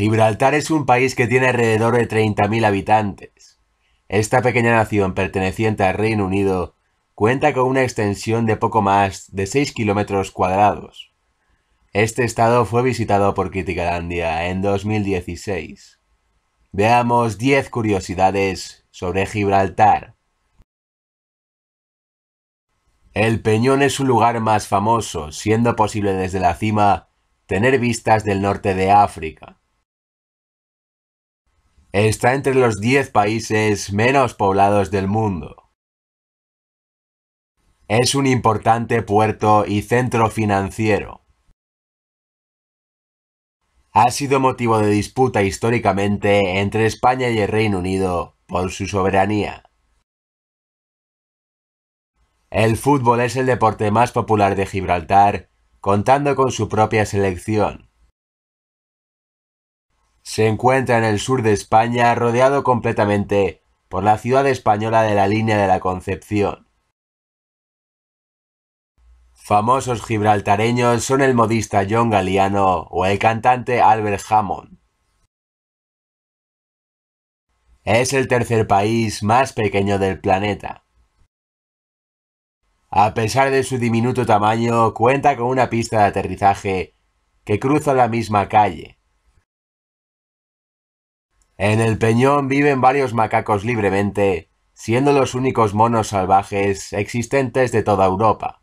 Gibraltar es un país que tiene alrededor de 30.000 habitantes. Esta pequeña nación perteneciente al Reino Unido cuenta con una extensión de poco más de 6 kilómetros cuadrados. Este estado fue visitado por Criticalandia en 2016. Veamos 10 curiosidades sobre Gibraltar. El Peñón es su lugar más famoso, siendo posible desde la cima tener vistas del norte de África. Está entre los 10 países menos poblados del mundo. Es un importante puerto y centro financiero. Ha sido motivo de disputa históricamente entre España y el Reino Unido por su soberanía. El fútbol es el deporte más popular de Gibraltar, contando con su propia selección. Se encuentra en el sur de España rodeado completamente por la ciudad española de la Línea de la Concepción. Famosos gibraltareños son el modista John Galeano o el cantante Albert Hammond. Es el tercer país más pequeño del planeta. A pesar de su diminuto tamaño, cuenta con una pista de aterrizaje que cruza la misma calle, en el peñón viven varios macacos libremente, siendo los únicos monos salvajes existentes de toda Europa.